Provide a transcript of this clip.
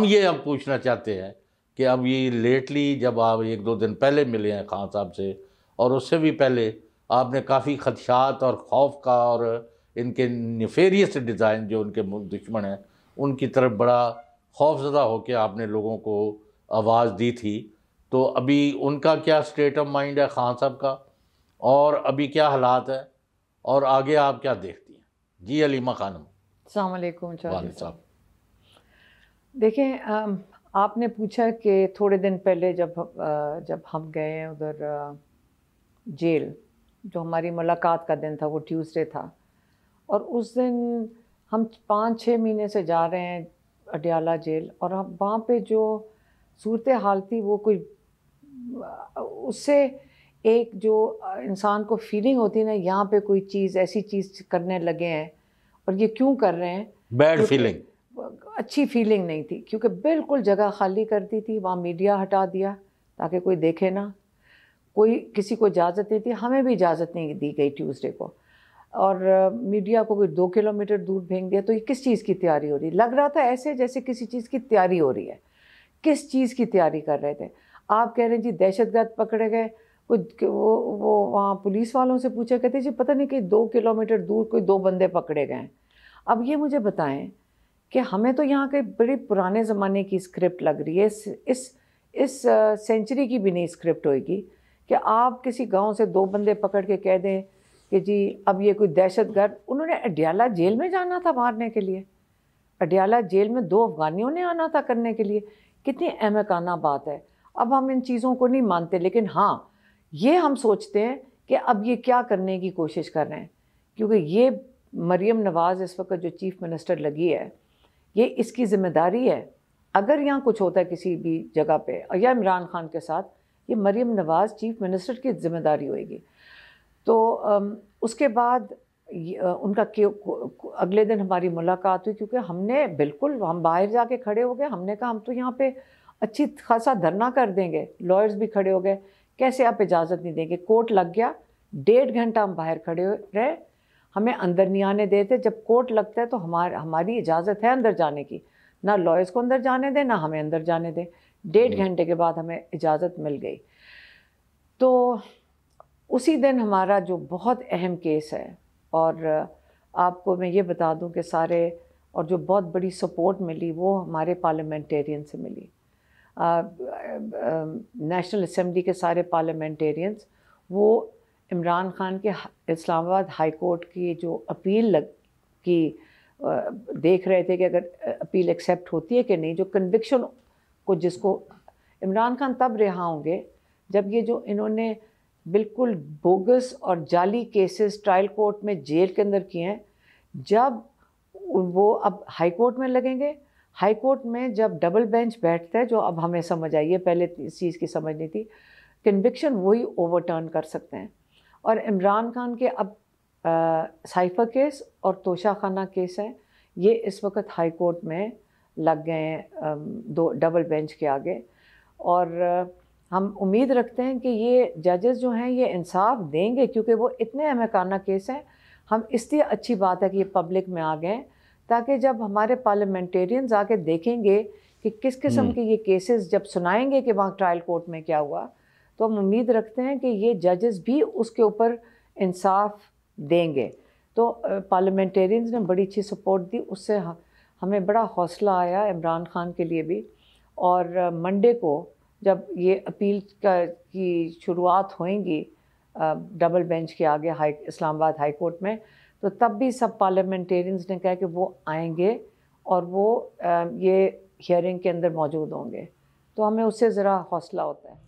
हम ये हम पूछना चाहते हैं कि अब ये लेटली जब आप एक दो दिन पहले मिले हैं खान साहब से और उससे भी पहले आपने काफ़ी खदशात और खौफ का और इनके नफेरियस डिज़ाइन जो उनके दुश्मन हैं उनकी तरफ बड़ा खौफजदा होकर आपने लोगों को आवाज़ दी थी तो अभी उनका क्या स्टेट ऑफ माइंड है खान साहब का और अभी क्या हालात है और आगे आप क्या देखती हैं जी अलीमा खानम अलैक्म साहब देखें आपने पूछा कि थोड़े दिन पहले जब जब हम गए हैं उधर जेल जो हमारी मुलाकात का दिन था वो ट्यूसडे था और उस दिन हम पाँच छः महीने से जा रहे हैं अडियाला जेल और हम वहाँ पे जो सूरत हाल थी वो कोई उससे एक जो इंसान को फीलिंग होती है ना यहाँ पे कोई चीज़ ऐसी चीज़ करने लगे हैं और ये क्यों कर रहे हैं बैड फीलिंग अच्छी फीलिंग नहीं थी क्योंकि बिल्कुल जगह खाली कर दी थी वहाँ मीडिया हटा दिया ताकि कोई देखे ना कोई किसी को इजाज़त नहीं थी हमें भी इजाज़त नहीं दी गई ट्यूसडे को और मीडिया को कोई दो किलोमीटर दूर भेंग दिया तो ये किस चीज़ की तैयारी हो रही लग रहा था ऐसे जैसे किसी चीज़ की तैयारी हो रही है किस चीज़ की तैयारी कर रहे थे आप कह रहे हैं जी दहशत पकड़े गए कुछ वो वो वहाँ पुलिस वालों से पूछा कहते जी पता नहीं कि दो किलोमीटर दूर कोई दो बंदे पकड़े गए अब ये मुझे बताएं कि हमें तो यहाँ के बड़े पुराने ज़माने की स्क्रिप्ट लग रही है इस इस इस सेंचुरी की भी नहीं स्क्रिप्ट होएगी कि आप किसी गांव से दो बंदे पकड़ के कह दें कि जी अब ये कोई दहशत गर्द उन्होंने अडियाला जेल में जाना था मारने के लिए अडियाला जेल में दो अफगानियों ने आना था करने के लिए कितनी अहमकाना बात है अब हम इन चीज़ों को नहीं मानते लेकिन हाँ ये हम सोचते हैं कि अब ये क्या करने की कोशिश कर रहे हैं क्योंकि ये मरियम नवाज़ इस वक्त जो चीफ़ मिनिस्टर लगी है ये इसकी ज़िम्मेदारी है अगर यहाँ कुछ होता है किसी भी जगह पे या इमरान खान के साथ ये मरीम नवाज़ चीफ मिनिस्टर की ज़िम्मेदारी होएगी तो उसके बाद उनका अगले दिन हमारी मुलाकात हुई क्योंकि हमने बिल्कुल हम बाहर जाके खड़े हो गए हमने कहा हम तो यहाँ पे अच्छी खासा धरना कर देंगे लॉयर्स भी खड़े हो गए कैसे आप इजाज़त नहीं देंगे कोर्ट लग गया डेढ़ घंटा हम बाहर खड़े रहे हमें अंदर नहीं आने देते जब कोर्ट लगता है तो हमार हमारी इजाज़त है अंदर जाने की ना लॉयर्स को अंदर जाने दें ना हमें अंदर जाने दें डेढ़ घंटे के बाद हमें इजाज़त मिल गई तो उसी दिन हमारा जो बहुत अहम केस है और आपको मैं ये बता दूं कि सारे और जो बहुत बड़ी सपोर्ट मिली वो हमारे पार्लियामेंटेरियन से मिली नेशनल असम्बली के सारे पार्लियामेंटेरियंस वो इमरान खान के इस्लामाबाद हाई कोर्ट की जो अपील लग की देख रहे थे कि अगर अपील एक्सेप्ट होती है कि नहीं जो कन्विक्शन को जिसको इमरान खान तब रिहा होंगे जब ये जो इन्होंने बिल्कुल बोगस और जाली केसेस ट्रायल कोर्ट में जेल के अंदर किए हैं जब वो अब हाई कोर्ट में लगेंगे हाई कोर्ट में जब डबल बेंच बैठता है जो अब हमें समझ आई है पहले इस चीज़ की समझ नहीं थी कन्विक्शन वही ओवरटर्न कर सकते हैं और इमरान खान के अब साइफा केस और तोशा खाना केस हैं ये इस वक्त हाई कोर्ट में लग गए हैं दो डबल बेंच के आगे और हम उम्मीद रखते हैं कि ये जजेस जो हैं ये इंसाफ देंगे क्योंकि वो इतने अहमकाना केस हैं हम इसलिए अच्छी बात है कि ये पब्लिक में आ गए ताकि जब हमारे पार्लियामेंटेरियंस आके देखेंगे कि किस किस्म हम्म। के ये केसेस जब सुनाएंगे कि वहाँ ट्रायल कोर्ट में क्या हुआ तो हम उम्मीद रखते हैं कि ये जजेस भी उसके ऊपर इंसाफ देंगे तो पार्लियामेंटेरियंस ने बड़ी अच्छी सपोर्ट दी उससे हमें बड़ा हौसला आया इमरान खान के लिए भी और मंडे को जब ये अपील का की शुरुआत होएंगी डबल बेंच के आगे हाई इस्लामाबाद हाई कोर्ट में तो तब भी सब पार्लियामेंटेरियंस ने कहा कि वो आएंगे और वो ये हियरिंग के अंदर मौजूद होंगे तो हमें उससे ज़रा हौसला होता है